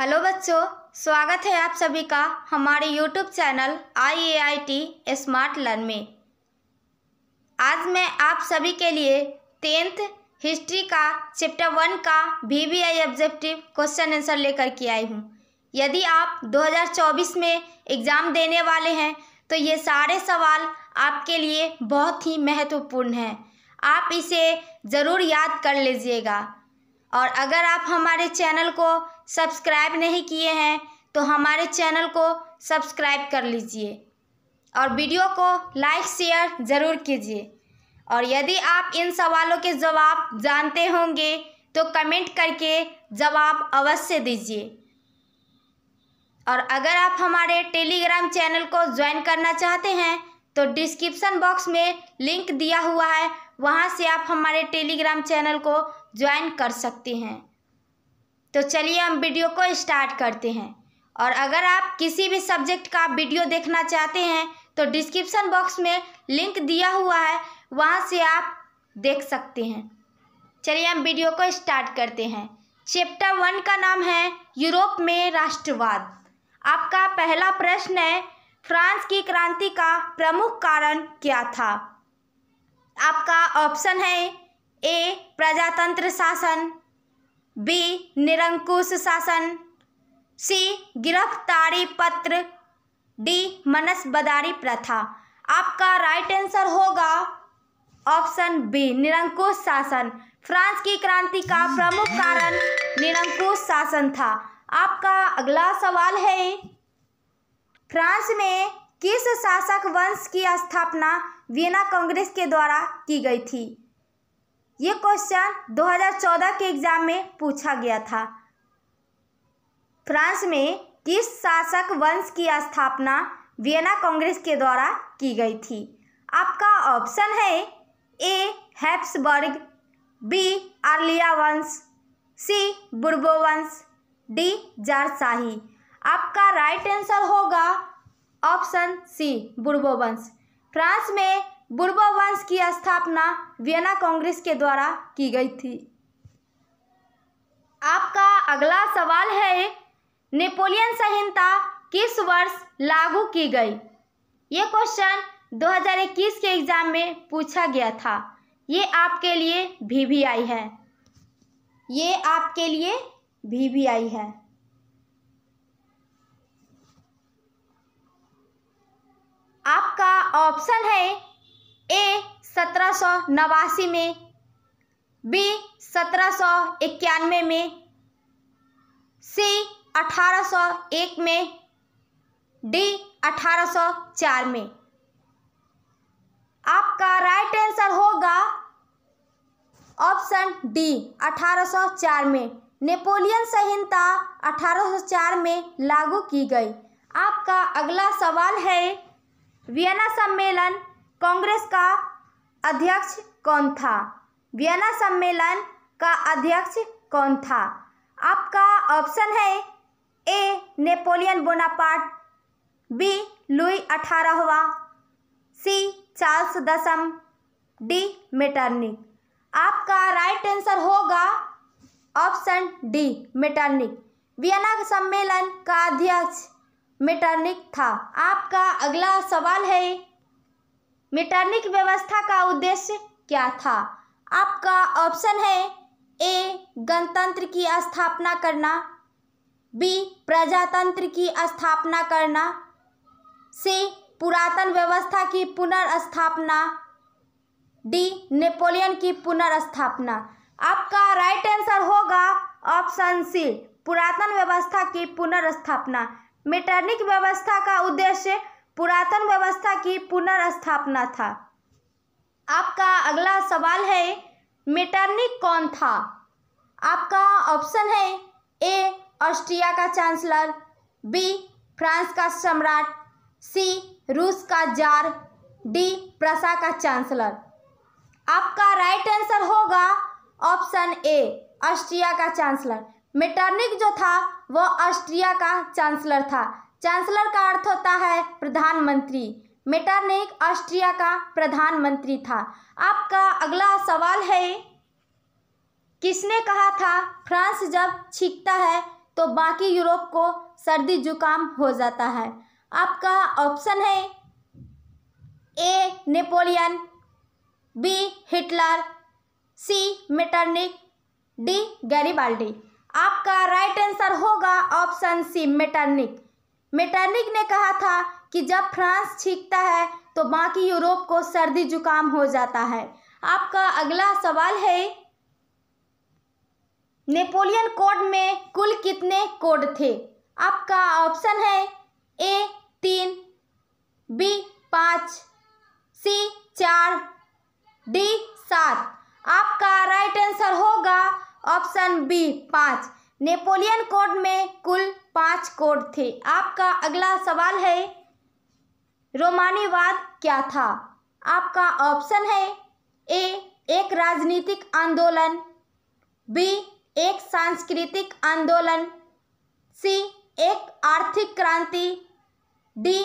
hello बच्चों स्वागत है आप सभी का हमारे YouTube channel I A I T smart learn में आज मैं आप सभी के लिए टेंथ हिस्ट्री का चैप्टर वन का V V I objective question answer लेकर के आई हूँ यदि आप 2024 में एग्ज़ाम देने वाले हैं तो ये सारे सवाल आपके लिए बहुत ही महत्वपूर्ण हैं आप इसे ज़रूर याद कर लीजिएगा और अगर आप हमारे चैनल को सब्सक्राइब नहीं किए हैं तो हमारे चैनल को सब्सक्राइब कर लीजिए और वीडियो को लाइक शेयर ज़रूर कीजिए और यदि आप इन सवालों के जवाब जानते होंगे तो कमेंट करके जवाब अवश्य दीजिए और अगर आप हमारे टेलीग्राम चैनल को ज्वाइन करना चाहते हैं तो डिस्क्रिप्शन बॉक्स में लिंक दिया हुआ है वहाँ से आप हमारे टेलीग्राम चैनल को ज्वाइन कर सकते हैं तो चलिए हम वीडियो को स्टार्ट करते हैं और अगर आप किसी भी सब्जेक्ट का वीडियो देखना चाहते हैं तो डिस्क्रिप्शन बॉक्स में लिंक दिया हुआ है वहाँ से आप देख सकते हैं चलिए हम वीडियो को स्टार्ट करते हैं चैप्टर वन का नाम है यूरोप में राष्ट्रवाद आपका पहला प्रश्न है फ्रांस की क्रांति का प्रमुख कारण क्या था आपका ऑप्शन है ए प्रजातंत्र शासन बी निरंकुश शासन सी गिरफ्तारी पत्र डी मनसबदारी प्रथा आपका राइट आंसर होगा ऑप्शन बी निरंकुश शासन फ्रांस की क्रांति का प्रमुख कारण निरंकुश शासन था आपका अगला सवाल है फ्रांस में किस शासक वंश की स्थापना वियना कांग्रेस के द्वारा की गई थी ये क्वेश्चन 2014 के एग्जाम में पूछा गया था फ्रांस में किस शासक वंश की स्थापना वियना कांग्रेस के द्वारा की गई थी आपका ऑप्शन है ए हैप्सबर्ग बी आर्लिया वंश सी बुर्बो वंश डी जारशाही आपका राइट आंसर होगा ऑप्शन सी बुर्बो वंश फ्रांस में बुर्बो वंश की स्थापना वियना कांग्रेस के द्वारा की गई थी आपका अगला सवाल है नेपोलियन संहिता किस वर्ष लागू की गई ये क्वेश्चन 2021 के एग्जाम में पूछा गया था ये आपके लिए भी भी आई है ये आपके लिए भी भी आई है आपका ऑप्शन है ए सत्रह में बी सत्रह में सी 1801 में डी 1804 में आपका राइट आंसर होगा ऑप्शन डी 1804 में नेपोलियन संहिता 1804 में लागू की गई आपका अगला सवाल है वियना सम्मेलन कांग्रेस का अध्यक्ष कौन था वियना सम्मेलन का अध्यक्ष कौन था आपका ऑप्शन है A Napoleon Bonaparte B Louis अठारहवा सी चार्ल्स दसम डी मेटर्निक आपका राइट आंसर होगा ऑप्शन डी मेटर्निक वियना सम्मेलन का अध्यक्ष मेटर्निक था आपका अगला सवाल है मिटर्निक व्यवस्था का उद्देश्य क्या था आपका ऑप्शन है ए गणतंत्र की स्थापना करना बी प्रजातंत्र की स्थापना करना सी पुरातन व्यवस्था की पुनर्स्थापना डी नेपोलियन की पुनर्स्थापना आपका राइट आंसर होगा ऑप्शन सी पुरातन व्यवस्था की पुनर्स्थापना मेटर्निक व्यवस्था का उद्देश्य पुरातन व्यवस्था की पुनर्स्थापना था आपका अगला सवाल है मेटर्निक कौन था आपका ऑप्शन है ए ऑस्ट्रिया का चांसलर बी फ्रांस का सम्राट सी रूस का जार डी प्रसा का चांसलर आपका राइट आंसर होगा ऑप्शन ए ऑस्ट्रिया का चांसलर मेटर्निक जो था वह ऑस्ट्रिया का चांसलर था चांसलर का अर्थ होता है प्रधानमंत्री मेटरनेक ऑस्ट्रिया का प्रधानमंत्री था आपका अगला सवाल है किसने कहा था फ्रांस जब छींकता है तो बाकी यूरोप को सर्दी जुकाम हो जाता है आपका ऑप्शन है A Napoleon B Hitler C Metternich D Garibaldi आपका राइट आंसर होगा ऑप्शन सी मेटरनिक मेटर्निक ने कहा था कि जब फ्रांस छींकता है तो बाकी यूरोप को सर्दी जुकाम हो जाता है आपका अगला सवाल है नेपोलियन कोड में कुल कितने कोड थे आपका ऑप्शन है ए तीन बी पाँच सी चार डी सात आपका राइट आंसर होगा ऑप्शन बी पाँच नेपोलियन कोड में कुल पांच कोड थे आपका अगला सवाल है रोमानीवाद क्या था आपका ऑप्शन है ए एक राजनीतिक आंदोलन बी एक सांस्कृतिक आंदोलन सी एक आर्थिक क्रांति डी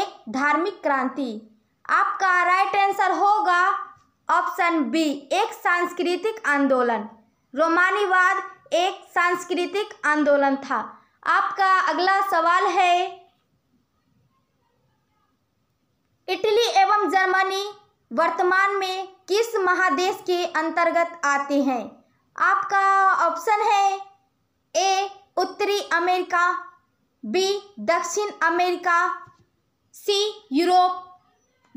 एक धार्मिक क्रांति आपका राइट आंसर होगा ऑप्शन बी एक सांस्कृतिक आंदोलन रोमानीवाद एक सांस्कृतिक आंदोलन था आपका अगला सवाल है इटली एवं जर्मनी वर्तमान में किस महादेश के अंतर्गत आते हैं आपका ऑप्शन है ए उत्तरी अमेरिका बी दक्षिण अमेरिका सी यूरोप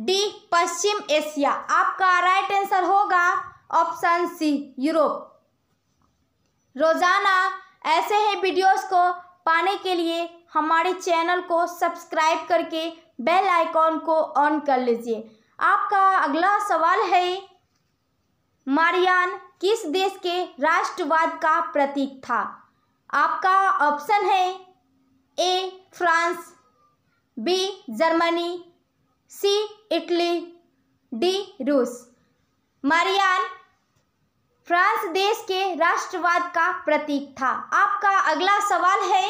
डी पश्चिम एशिया आपका राइट आंसर होगा ऑप्शन सी यूरोप रोज़ाना ऐसे ही वीडियोस को पाने के लिए हमारे चैनल को सब्सक्राइब करके बेल आइकॉन को ऑन कर लीजिए आपका अगला सवाल है मारियान किस देश के राष्ट्रवाद का प्रतीक था आपका ऑप्शन है A France B Germany C Italy D रूस मारियान फ्रांस देश के राष्ट्रवाद का प्रतीक था आपका अगला सवाल है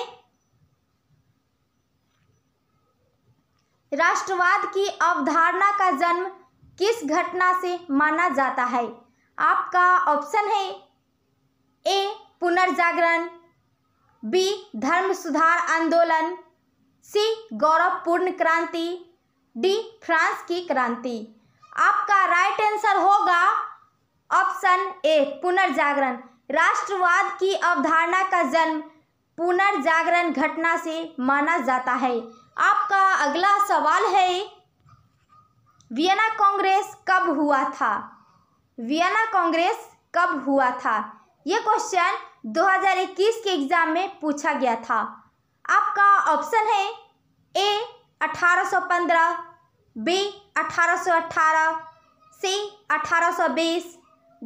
राष्ट्रवाद की अवधारणा का जन्म किस घटना से माना जाता है आपका ऑप्शन है ए पुनर्जागरण बी धर्म सुधार आंदोलन सी गौरवपूर्ण क्रांति डी फ्रांस की क्रांति आपका राइट आंसर होगा ऑप्शन ए पुनर्जागरण राष्ट्रवाद की अवधारणा का जन्म पुनर्जागरण घटना से माना जाता है आपका अगला सवाल है वियना कांग्रेस कब हुआ था वियना कांग्रेस कब हुआ था यह क्वेश्चन 2021 के एग्जाम में पूछा गया था आपका ऑप्शन है ए 1815 बी 1818 सी 1820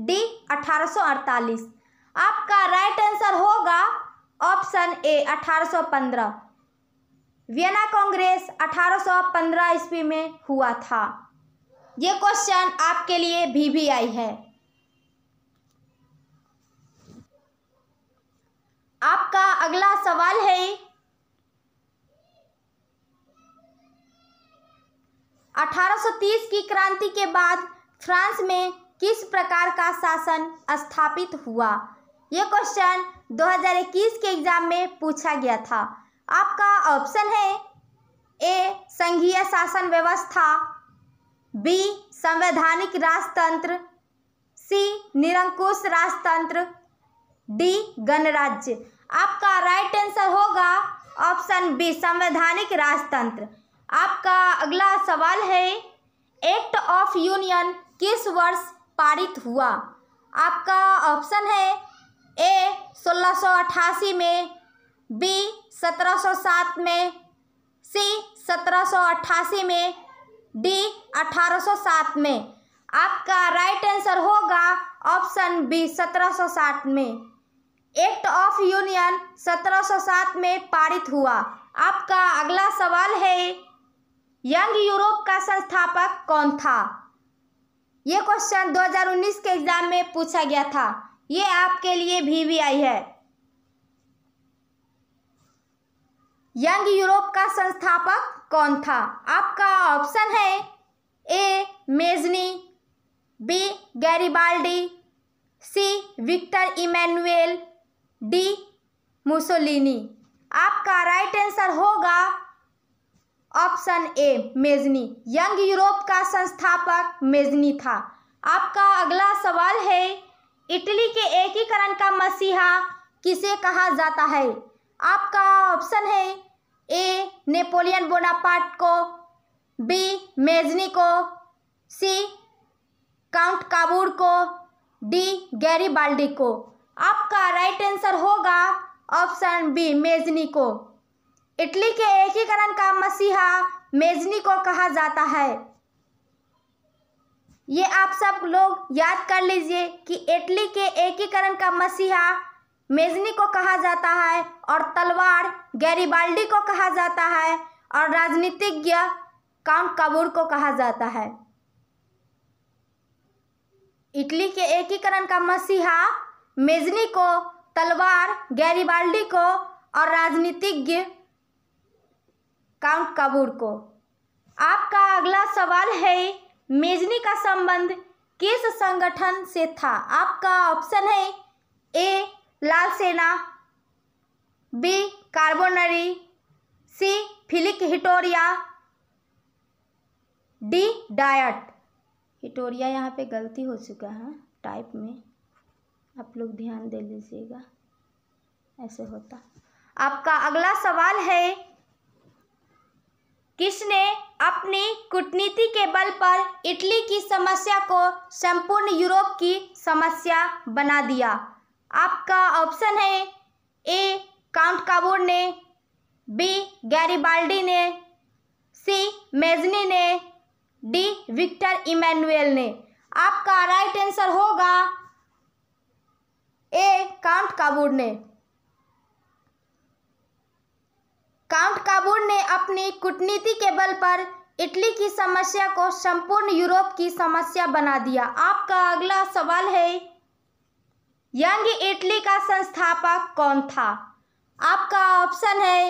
डी 1848 आपका राइट आंसर होगा ऑप्शन ए 1815 वियना कांग्रेस 1815 ईस्वी में हुआ था ये क्वेश्चन आपके लिए भी आई है आपका अगला सवाल है तीस की क्रांति के बाद फ्रांस में किस प्रकार का शासन स्थापित हुआ ये क्वेश्चन 2021 के एग्जाम में पूछा गया था आपका ऑप्शन है ए संघीय शासन व्यवस्था बी संवैधानिक राजतंत्र सी निरंकुश राजतंत्र डी गणराज्य आपका राइट आंसर होगा ऑप्शन बी संवैधानिक राजतंत्र आपका अगला सवाल है एक्ट ऑफ यूनियन किस वर्ष पारित हुआ आपका ऑप्शन है ए सोलह में बी 1707 में सी 1788 में डी 1807 में आपका राइट आंसर होगा ऑप्शन बी 1707 में एक्ट ऑफ यूनियन 1707 में पारित हुआ आपका अगला सवाल है यंग यूरोप का संस्थापक कौन था ये क्वेश्चन 2019 के एग्जाम में पूछा गया था ये आपके लिए भी वी आई है यंग यूरोप का संस्थापक कौन था आपका ऑप्शन है A Mazzini B Garibaldi C Victor Emmanuel D Mussolini आपका राइट आंसर होगा option A Mazzini Young Europe का संस्थापक मेजनी था आपका अगला सवाल है इटली के एकीकरण का मसीहा किसे कहा जाता है आपका ऑप्शन है ए नेपोलियन बोनापार्ट को बी मेजनी को सी काउंट काबूर को डी गैरी बाल्डी को आपका राइट आंसर होगा ऑप्शन बी मेजनी को इटली के एकीकरण का मसीहा मेजनी को कहा जाता है ये आप सब लोग याद कर लीजिए कि इटली के एकीकरण का मसीहा मेजनी को कहा जाता है और तलवार गैरीबाल्डी को कहा जाता है और राजनीतिज्ञ काउंट कबूर को कहा जाता है इटली के एकीकरण का मसीहा मेजनी को तलवार गैरीबाल्डी को और राजनीतिज्ञ काउंट कबूर को आपका अगला सवाल है मेजनी का संबंध किस संगठन से था आपका ऑप्शन है ए लाल सेना B Carbonari C Filiki Eteria D डायट हिटोरिया यहाँ पे गलती हो चुका है टाइप में आप लोग ध्यान दे लीजिएगा ऐसे होता आपका अगला सवाल है किसने अपनी कूटनीति के बल पर इटली की समस्या को संपूर्ण यूरोप की समस्या बना दिया आपका ऑप्शन है ए काउंट काबूर ने बी गैरीबाल्डी ने सी मेजनी ने डी विक्टर इमैनुएल ने आपका राइट आंसर होगा ए काउंट काबूर ने काउंट काबूर ने अपनी कूटनीति के बल पर इटली की समस्या को संपूर्ण यूरोप की समस्या बना दिया आपका अगला सवाल है यंग इटली का संस्थापक कौन था आपका ऑप्शन है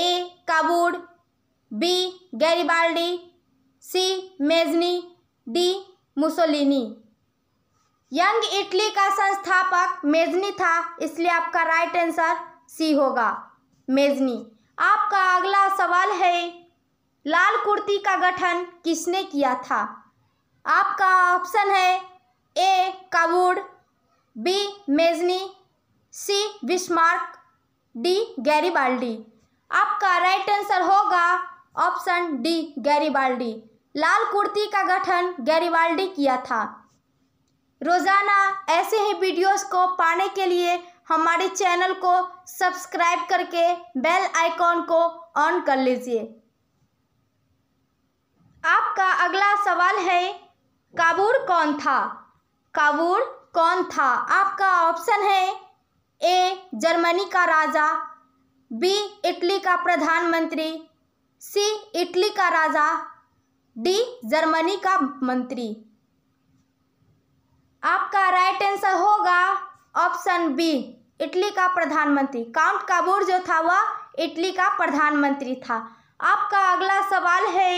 ए काबूड B Garibaldi C Mazzini D Mussolini Young Italy का संस्थापक मेजनी था इसलिए आपका राइट आंसर सी होगा मेजनी आपका अगला सवाल है लाल कुर्ती का गठन किसने किया था आपका ऑप्शन है ए काबूड B Mazzini C Bismarck D Garibaldi आपका राइट आंसर होगा ऑप्शन डी गैरीबाल्डी लाल कुर्ती का गठन गैरीबाल्डी किया था रोज़ाना ऐसे ही वीडियोस को पाने के लिए हमारे चैनल को सब्सक्राइब करके बेल आइकॉन को ऑन कर लीजिए आपका अगला सवाल है काबूर कौन था काबूर कौन था आपका ऑप्शन है ए जर्मनी का राजा बी इटली का प्रधानमंत्री सी इटली का राजा डी जर्मनी का मंत्री आपका राइट आंसर होगा ऑप्शन बी इटली का प्रधानमंत्री काउंट काबूर जो था वह इटली का प्रधानमंत्री था आपका अगला सवाल है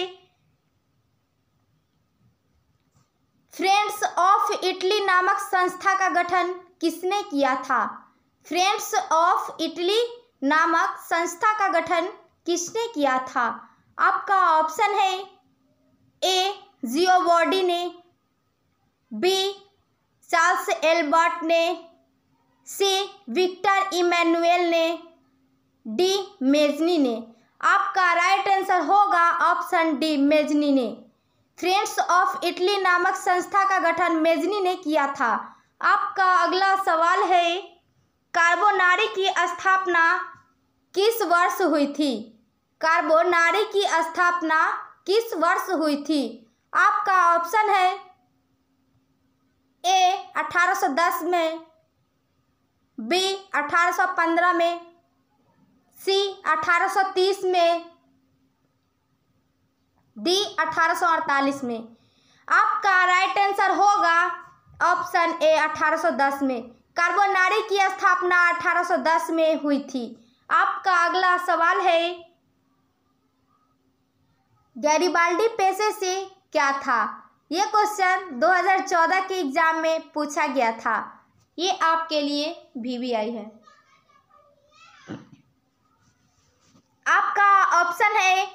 फ्रेंड्स ऑफ इटली नामक संस्था का गठन किसने किया था फ्रेंड्स ऑफ इटली नामक संस्था का गठन किसने किया था आपका ऑप्शन है ए जियोबॉडी ने बी चार्ल्स एल्बर्ट ने सी विक्टर इमैनुअल ने डी मेजनी ने आपका राइट आंसर होगा ऑप्शन डी मेजनी ने फ्रेंड्स ऑफ इटली नामक संस्था का गठन मेजनी ने किया था आपका अगला सवाल है कार्बोनारी की स्थापना किस वर्ष हुई थी कार्बोनारी की स्थापना किस वर्ष हुई थी आपका ऑप्शन है ए 1810 में बी 1815 में सी 1830 में डी 1848 में आपका राइट आंसर होगा ऑप्शन ए 1810 में कार्बोनारी की स्थापना 1810 में हुई थी आपका अगला सवाल है गैरीबाल्डी पेशे से क्या था ये क्वेश्चन 2014 के एग्जाम में पूछा गया था ये आपके लिए वीवीआई है आपका ऑप्शन है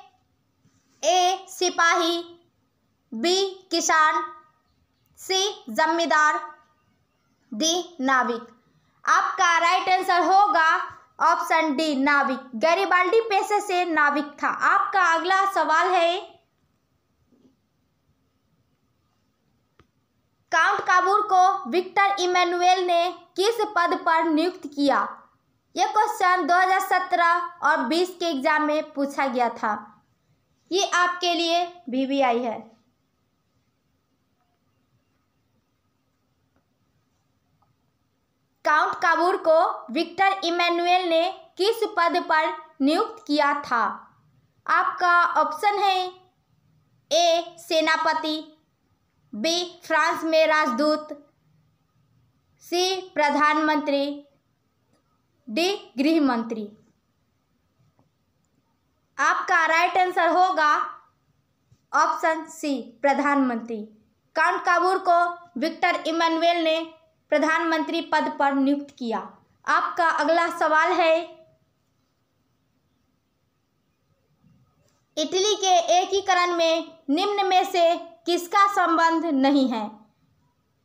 ए सिपाही बी किसान सी जमींदार डी नाविक आपका राइट आंसर होगा ऑप्शन डी नाविक गरीबाल्डी पैसे से नाविक था आपका अगला सवाल है काउंट काबूर को विक्टर इमैनुएल ने किस पद पर नियुक्त किया यह क्वेश्चन 2017 और 20 के एग्जाम में पूछा गया था ये आपके लिए वीवीआई है काउंट काबूर को विक्टर इमैनुएल ने किस पद पर नियुक्त किया था आपका ऑप्शन है ए सेनापति बी फ्रांस में राजदूत सी प्रधानमंत्री डी गृह मंत्री आपका राइट आंसर होगा ऑप्शन सी प्रधानमंत्री काउंट काबूर को विक्टर इमानुएल ने प्रधानमंत्री पद पर नियुक्त किया आपका अगला सवाल है इटली के एकीकरण में निम्न में से किसका संबंध नहीं है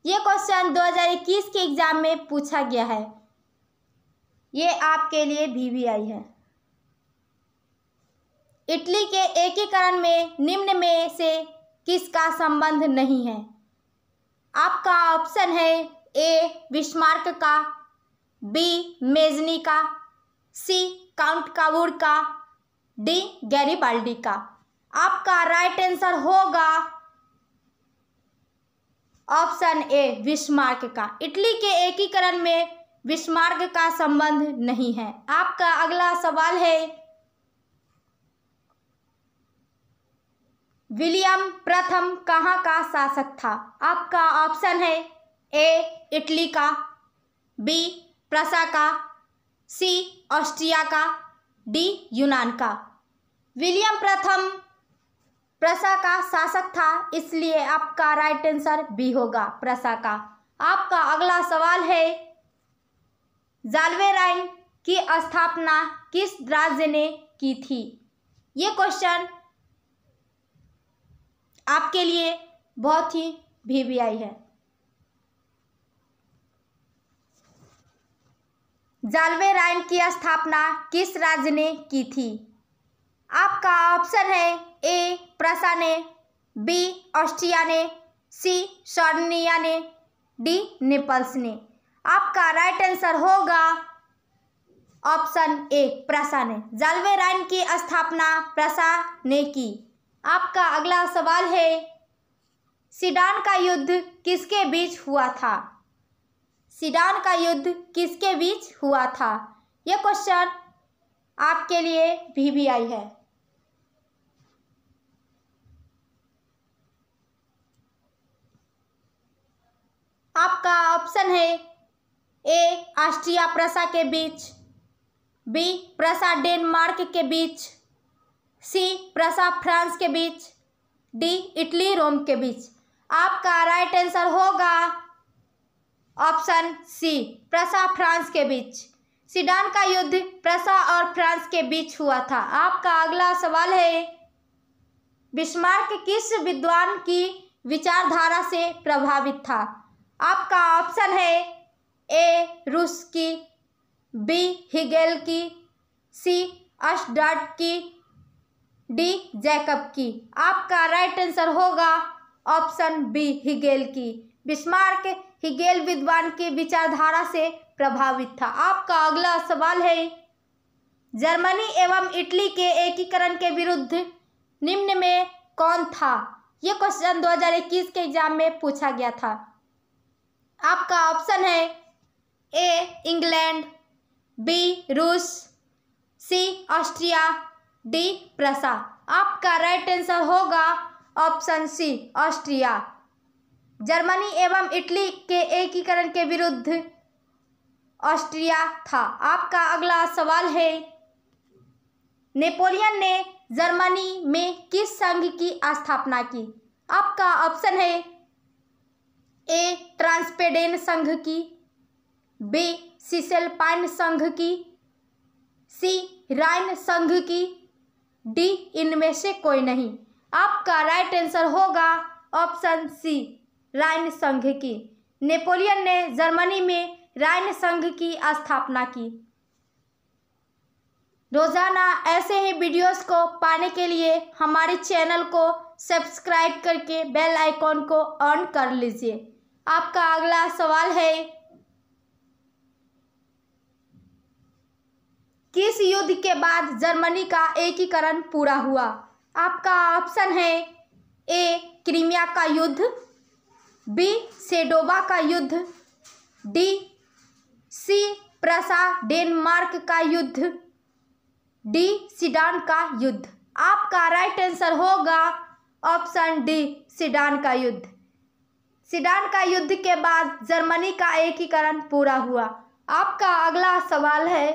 ये क्वेश्चन 2021 के एग्ज़ाम में पूछा गया है ये आपके लिए वीवीआई है इटली के एकीकरण में निम्न में से किसका संबंध नहीं है आपका ऑप्शन है ए विस्मार्क का बी मेजनी का सी काउंट कावूर का डी गैरीबाल्डी का आपका राइट आंसर होगा ऑप्शन ए विस्मार्क का इटली के एकीकरण में विस्मार्क का संबंध नहीं है आपका अगला सवाल है विलियम प्रथम कहाँ का शासक था आपका ऑप्शन है ए इटली का बी प्रसा का सी ऑस्ट्रिया का डी यूनान का विलियम प्रथम प्रसा का शासक था इसलिए आपका राइट आंसर बी होगा प्रसा का आपका अगला सवाल है जालवे राय की स्थापना किस राज्य ने की थी ये क्वेश्चन आपके लिए बहुत ही आई है जालवे राय की स्थापना किस राज्य ने की थी आपका ऑप्शन है ए प्रसा ने बी ऑस्ट्रिया ने सी शॉर्निया ने डी नेपल्स ने आपका राइट आंसर होगा ऑप्शन ए प्रसा ने जालवे राइन की स्थापना प्रसा ने की आपका अगला सवाल है सिडान का युद्ध किसके बीच हुआ था सिडान का युद्ध किसके बीच हुआ था यह क्वेश्चन आपके लिए भी, भी आई है आपका ऑप्शन है ए ऑस्ट्रिया प्रसा के बीच बी प्रसा डेनमार्क के बीच सी प्रसा फ्रांस के बीच डी इटली रोम के बीच आपका राइट आंसर होगा ऑप्शन सी प्रसा फ्रांस के बीच सिडान का युद्ध प्रसा और फ्रांस के बीच हुआ था आपका अगला सवाल है बिस्मार्क किस विद्वान की विचारधारा से प्रभावित था आपका ऑप्शन है ए रूस की बी हिगेल की सी अशडाट की डी जैकब की आपका राइट आंसर होगा ऑप्शन बी हिगेल की बिस्मार्क हिगेल विद्वान की विचारधारा से प्रभावित था आपका अगला सवाल है जर्मनी एवं इटली के एकीकरण के विरुद्ध निम्न में कौन था ये क्वेश्चन 2021 के एग्जाम में पूछा गया था आपका ऑप्शन है ए इंग्लैंड बी रूस सी ऑस्ट्रिया डी प्रसा आपका राइट आंसर होगा ऑप्शन सी ऑस्ट्रिया जर्मनी एवं इटली के एकीकरण के विरुद्ध ऑस्ट्रिया था आपका अगला सवाल है नेपोलियन ने जर्मनी में किस संघ की स्थापना की आपका ऑप्शन है ए ट्रांसपेडेन संघ की बी सिसेलपाइन संघ की सी राइन संघ की डी इनमें से कोई नहीं आपका राइट आंसर होगा ऑप्शन सी राइन संघ की नेपोलियन ने जर्मनी में राइन संघ की स्थापना की रोज़ाना ऐसे ही वीडियोस को पाने के लिए हमारे चैनल को सब्सक्राइब करके बेल आइकॉन को ऑन कर लीजिए आपका अगला सवाल है किस युद्ध के बाद जर्मनी का एकीकरण पूरा हुआ आपका ऑप्शन है ए क्रीमिया का युद्ध बी सेडोबा का युद्ध डी सी प्रसा डेनमार्क का युद्ध डी सिडान का युद्ध आपका राइट आंसर होगा ऑप्शन डी सिडान का युद्ध सीडान का युद्ध के बाद जर्मनी का एकीकरण पूरा हुआ आपका अगला सवाल है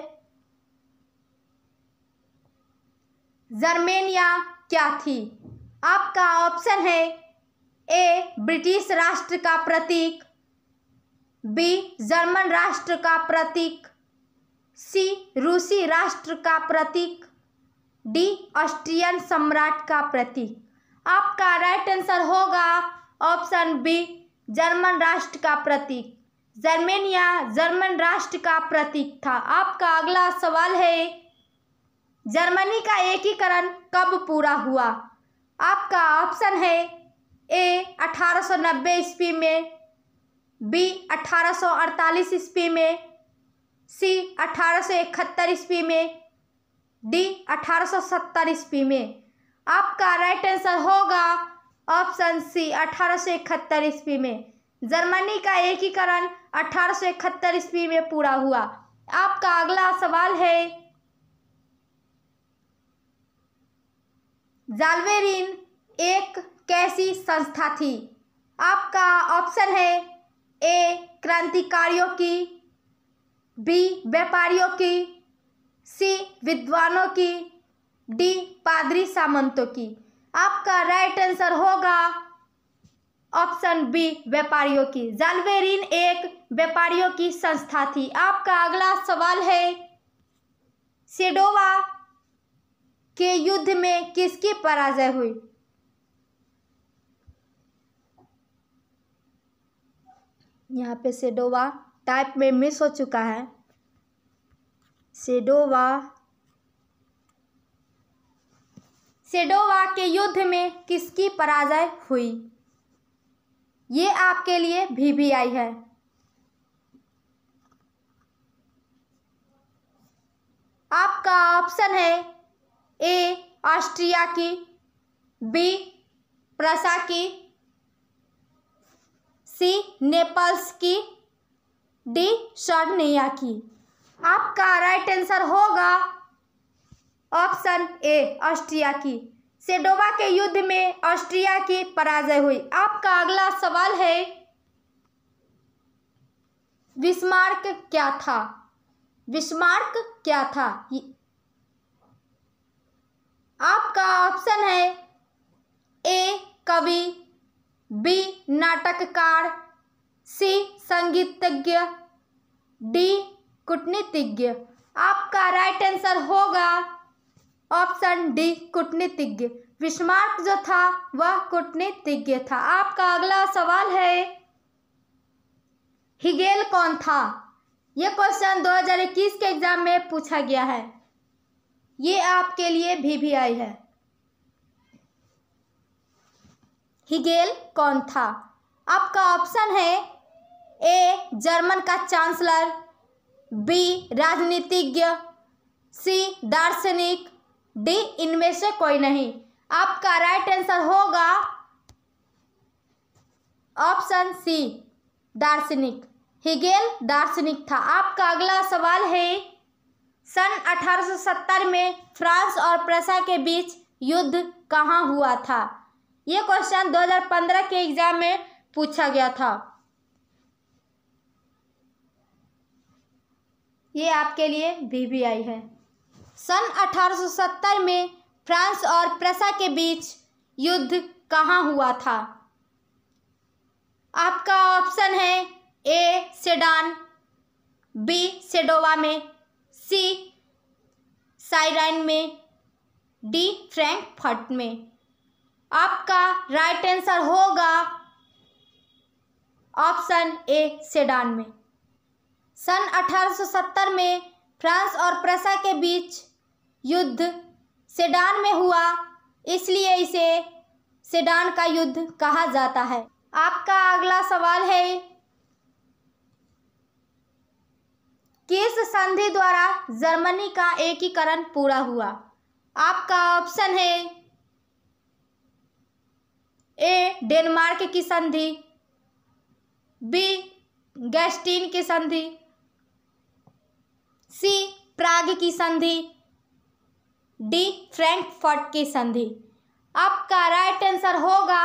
जर्मेनिया क्या थी आपका ऑप्शन है ए ब्रिटिश राष्ट्र का प्रतीक बी जर्मन राष्ट्र का प्रतीक सी रूसी राष्ट्र का प्रतीक डी ऑस्ट्रियन सम्राट का प्रतीक आपका राइट आंसर होगा ऑप्शन बी जर्मन राष्ट्र का प्रतीक जर्मेनिया जर्मन राष्ट्र का प्रतीक था आपका अगला सवाल है जर्मनी का एकीकरण कब पूरा हुआ आपका ऑप्शन है ए नब्बे ईस्वी में बी अड़तालीस ईस्वी में सी इकहत्तर ईस्वी में डी सत्तर ईस्वी में आपका राइट आंसर होगा ऑप्शन सी अठारह ईस्वी में जर्मनी का एकीकरण अठारह ईस्वी में पूरा हुआ आपका अगला सवाल है जालवेरिन एक कैसी संस्था थी आपका ऑप्शन है ए क्रांतिकारियों की बी व्यापारियों की सी विद्वानों की डी पादरी सामंतों की आपका राइट आंसर होगा ऑप्शन बी व्यापारियों की जालवेरिन एक व्यापारियों की संस्था थी आपका अगला सवाल है सेडोवा के युद्ध में किसकी पराजय हुई यहाँ पे सेडोवा टाइप में मिस हो चुका है सेडोवा सेडोवा के युद्ध में किसकी पराजय हुई ये आपके लिए भी भी आई है आपका ऑप्शन है ए ऑस्ट्रिया की बी प्रसा की सी नेपल्स की डी शर्निया की आपका राइट आंसर होगा ऑप्शन ए ऑस्ट्रिया की सेडोवा के युद्ध में ऑस्ट्रिया की पराजय हुई आपका अगला सवाल है विस्मार्क क्या था विस्मार्क क्या था आपका ऑप्शन है ए कवि बी नाटककार सी संगीतज्ञ डी कूटनीतिज्ञ आपका राइट आंसर होगा ऑप्शन डी कूटनीतिज्ञ विस्मार्क जो था वह कूटनीतिज्ञ था आपका अगला सवाल है हिगेल कौन था यह क्वेश्चन 2021 के एग्जाम में पूछा गया है ये आपके लिए भी भी आई है हिगेल कौन था आपका ऑप्शन है ए जर्मन का चांसलर बी राजनीतिज्ञ सी दार्शनिक डी इनमें से कोई नहीं आपका राइट आंसर होगा ऑप्शन सी दार्शनिक हिगेल दार्शनिक था आपका अगला सवाल है सन 1870 में फ्रांस और प्रसा के बीच युद्ध कहाँ हुआ था ये क्वेश्चन 2015 के एग्जाम में पूछा गया था ये आपके लिए वी है सन 1870 में फ्रांस और प्रसा के बीच युद्ध कहाँ हुआ था आपका ऑप्शन है ए सेडान बी सेडोवा में सी साइराइन में डी फ्रैंकफर्ट में आपका राइट आंसर होगा ऑप्शन ए सेडान में सन 1870 में फ्रांस और प्रसा के बीच युद्ध सेडान में हुआ इसलिए इसे सेडान का युद्ध कहा जाता है आपका अगला सवाल है किस संधि द्वारा जर्मनी का एकीकरण पूरा हुआ आपका ऑप्शन है ए डेनमार्क की संधि बी गैस्टीन की संधि सी प्राग की संधि डी फ्रैंकफर्ट की संधि आपका राइट आंसर होगा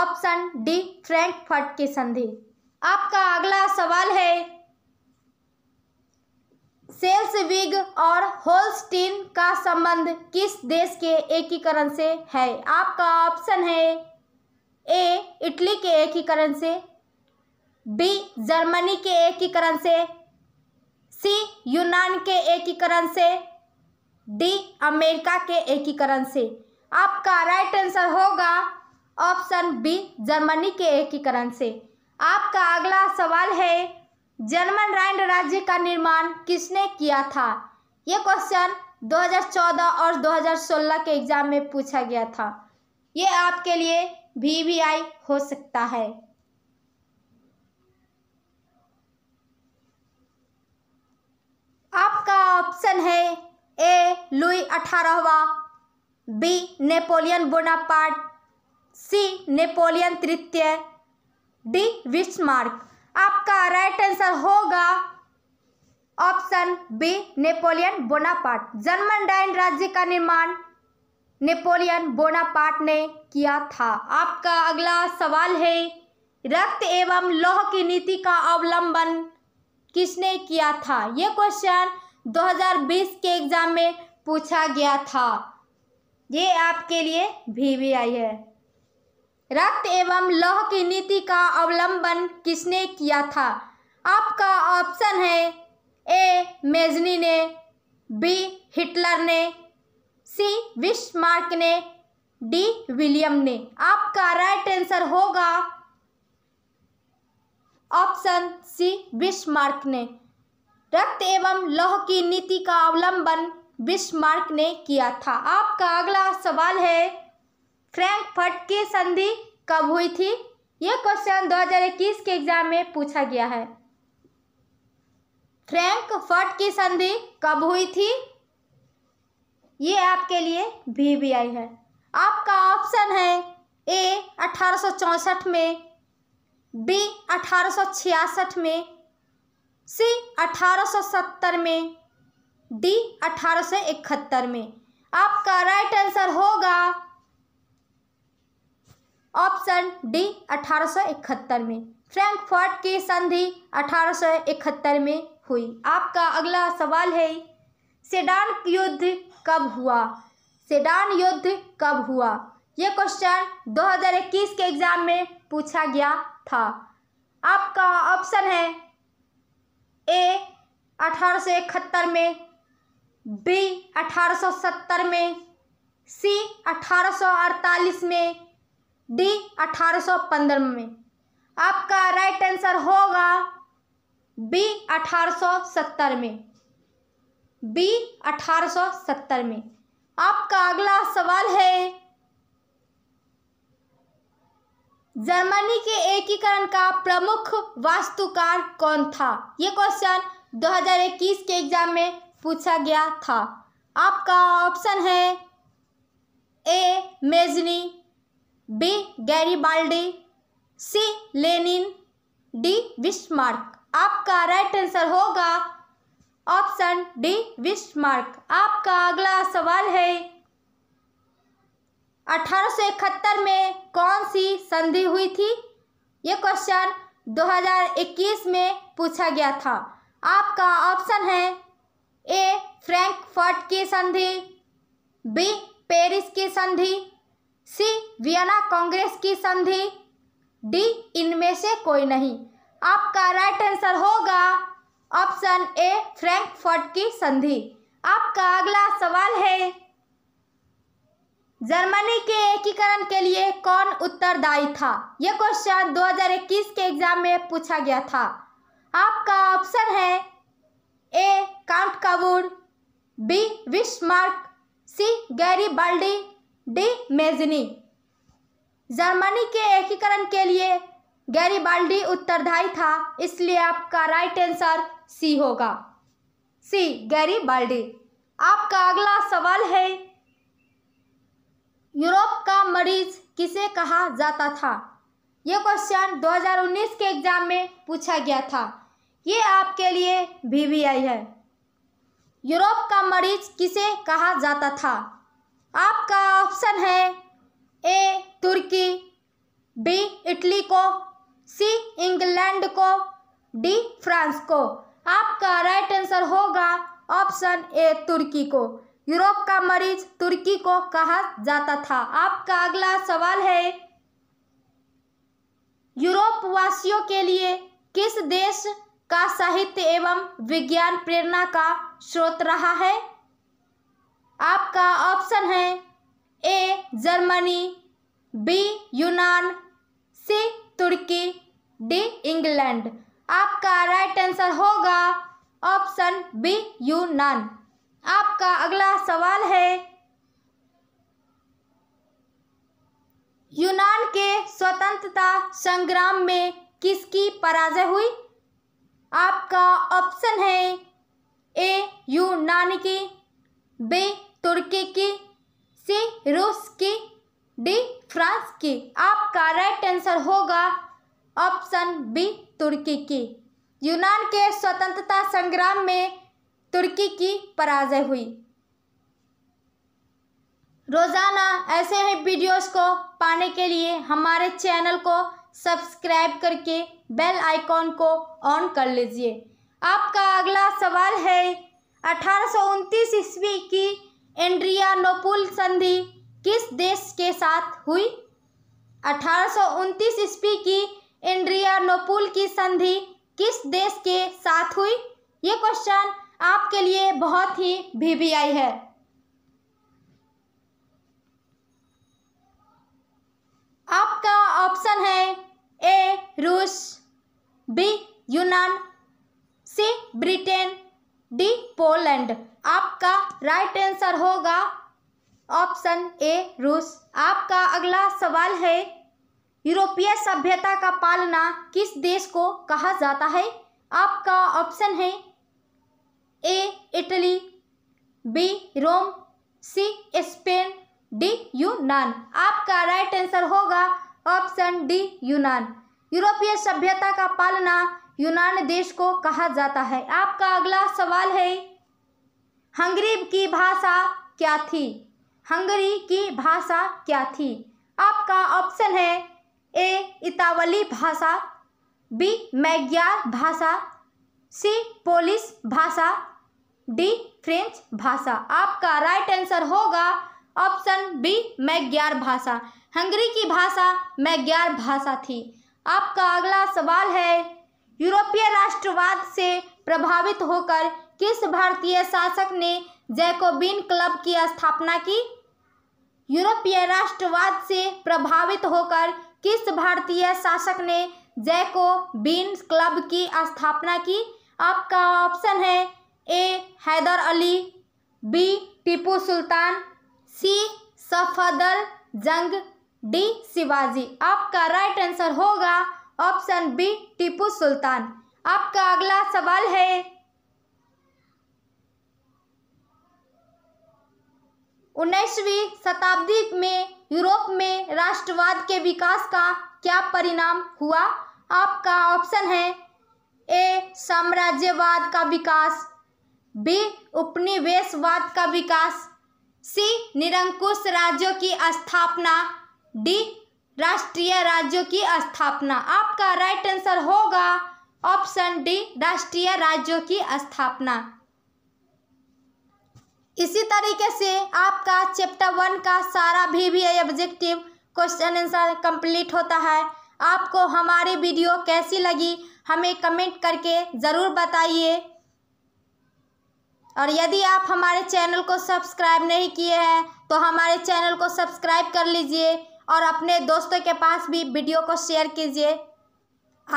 ऑप्शन डी फ्रैंकफर्ट की संधि आपका अगला सवाल है सेल्सविग और होल्स्टीन का संबंध किस देश के एकीकरण से है आपका ऑप्शन है ए इटली के एकीकरण से बी जर्मनी के एकीकरण से सी यूनान के एकीकरण से डी अमेरिका के एकीकरण से आपका राइट आंसर होगा ऑप्शन बी जर्मनी के एकीकरण से आपका अगला सवाल है जर्मन राइंड राज्य का निर्माण किसने किया था ये क्वेश्चन 2014 और 2016 के एग्जाम में पूछा गया था ये आपके लिए वीवीआई हो सकता है आपका ऑप्शन है ए लुई अठारहवा B Napoleon Bonaparte C Napoleon तृतीय डी विस्मार्क आपका राइट आंसर होगा option B Napoleon Bonaparte German डाइन राज्य का निर्माण नेपोलियन बोनापार्ट ने किया था आपका अगला सवाल है रक्त एवं लोह की नीति का अवलंबन किसने किया था ये क्वेश्चन 2020 के एग्ज़ाम में पूछा गया था ये आपके लिए भी, भी आई है रक्त एवं लौह की नीति का अवलंबन किसने किया था आपका ऑप्शन है ए मेजनी ने बी हिटलर ने सी विशमार्क ने डी विलियम ने आपका राइट आंसर होगा ऑप्शन सी विशमार्क ने रक्त एवं लौह की नीति का अवलंबन बिस्मार्क ने किया था आपका अगला सवाल है फ्रैंकफर्ट की संधि कब हुई थी यह क्वेश्चन 2021 के एग्जाम में पूछा गया है फ्रैंकफर्ट की संधि कब हुई थी ये आपके लिए आई है आपका ऑप्शन है ए अठारह में बी अठारह में सी 1870 में डी 1871 में आपका राइट आंसर होगा ऑप्शन डी 1871 में फ्रैंकफर्ट की संधि 1871 में हुई आपका अगला सवाल है सेडान युद्ध कब हुआ सेडान युद्ध कब हुआ ये क्वेश्चन 2021 के एग्जाम में पूछा गया था आपका ऑप्शन है ए अठारह इकहत्तर में बी अठारह सत्तर में सी अठारह अड़तालीस में डी अठारह पंद्रह में आपका राइट आंसर होगा बी अठारह सत्तर में बी अठारह सत्तर में आपका अगला सवाल है जर्मनी के एकीकरण का प्रमुख वास्तुकार कौन था ये क्वेश्चन 2021 के एग्जाम में पूछा गया था आपका ऑप्शन है A Mazzini B Garibaldi C Lenin D Bismarck आपका राइट आंसर होगा ऑप्शन डी विस्मार्क आपका अगला सवाल है अठारह में कौन सी संधि हुई थी ये क्वेश्चन 2021 में पूछा गया था आपका ऑप्शन है ए फ्रैंकफर्ट की संधि बी पेरिस की संधि सी वियना कांग्रेस की संधि डी इनमें से कोई नहीं आपका राइट आंसर होगा ऑप्शन ए फ्रैंकफर्ट की संधि आपका अगला सवाल है जर्मनी के एकीकरण के लिए कौन उत्तरदायी था यह क्वेश्चन 2021 के एग्जाम में पूछा गया था आपका ऑप्शन है A count Cavour B Bismarck C Garibaldi D Mazzini Germany के एकीकरण के लिए गैरी बाल्डी उत्तरदायी था इसलिए आपका राइट आंसर सी होगा सी गैरी बाल्डी आपका अगला सवाल है यूरोप का मरीज किसे कहा जाता था ये क्वेश्चन 2019 के एग्जाम में पूछा गया था ये आपके लिए वीवीआई है यूरोप का मरीज किसे कहा जाता था आपका ऑप्शन है ए तुर्की बी इटली को सी इंग्लैंड को डी फ्रांस को आपका राइट आंसर होगा ऑप्शन ए तुर्की को यूरोप का मरीज तुर्की को कहा जाता था आपका अगला सवाल है यूरोप वासियों के लिए किस देश का साहित्य एवं विज्ञान प्रेरणा का स्रोत रहा है आपका ऑप्शन है ए जर्मनी बी यूनान सी तुर्की डी इंग्लैंड आपका राइट आंसर होगा ऑप्शन बी यूनान आपका अगला सवाल है यूनान के स्वतंत्रता संग्राम में किसकी पराजय हुई आपका ऑप्शन है ए यूनान की बी तुर्की की सी रूस की डी फ्रांस की आपका राइट आंसर होगा ऑप्शन बी तुर्की की यूनान के स्वतंत्रता संग्राम में तुर्की की पराजय हुई रोज़ाना ऐसे ही वीडियोस को पाने के लिए हमारे चैनल को सब्सक्राइब करके बेल आइकॉन को ऑन कर लीजिए आपका अगला सवाल है अठारह ईस्वी की नोपुल संधि किस देश के साथ हुई अठारह ईस्वी की नोपुल की संधि किस देश के साथ हुई ये क्वेश्चन आपके लिए बहुत ही भी आई है आपका ऑप्शन है ए रूस बी यूनान सी ब्रिटेन डी पोलैंड आपका राइट आंसर होगा ऑप्शन ए रूस आपका अगला सवाल है यूरोपीय सभ्यता का पालना किस देश को कहा जाता है आपका ऑप्शन है A Italy B Rome C Spain D यूनान आपका राइट आंसर होगा ऑप्शन डी यूनान यूरोपीय सभ्यता का पालना यूनान देश को कहा जाता है आपका अगला सवाल है हंगरी की भाषा क्या थी हंगरी की भाषा क्या थी आपका ऑप्शन है ए इतावली भाषा बी मैग्यार भाषा सी पोलिस भाषा डी फ्रेंच भाषा आपका राइट आंसर होगा ऑप्शन बी मैग्यार भाषा हंगरी की भाषा मैग्यार भाषा थी आपका अगला सवाल है यूरोपीय राष्ट्रवाद से प्रभावित होकर किस भारतीय शासक ने जैकोबिन क्लब की स्थापना की यूरोपीय राष्ट्रवाद से प्रभावित होकर किस भारतीय शासक ने जैकोबिन क्लब की स्थापना की आपका ऑप्शन है A Haidar Ali B Tipu Sultan C Safdar Jung D Shivaji आपका राइट आंसर होगा ऑप्शन बी टीपू सुल्तान आपका अगला सवाल है उन्नीसवीं शताब्दी में यूरोप में राष्ट्रवाद के विकास का क्या परिणाम हुआ आपका ऑप्शन है ए साम्राज्यवाद का विकास बी उपनिवेशवाद का विकास सी निरंकुश राज्यों की स्थापना डी राष्ट्रीय राज्यों की स्थापना आपका राइट आंसर होगा ऑप्शन डी राष्ट्रीय राज्यों की स्थापना इसी तरीके से आपका चैप्टर वन का सारा भी भी ऑब्जेक्टिव क्वेश्चन आंसर कंप्लीट होता है आपको हमारी वीडियो कैसी लगी हमें कमेंट करके ज़रूर बताइए और यदि आप हमारे चैनल को सब्सक्राइब नहीं किए हैं तो हमारे चैनल को सब्सक्राइब कर लीजिए और अपने दोस्तों के पास भी वीडियो को शेयर कीजिए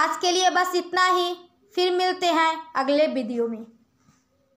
आज के लिए बस इतना ही फिर मिलते हैं अगले वीडियो में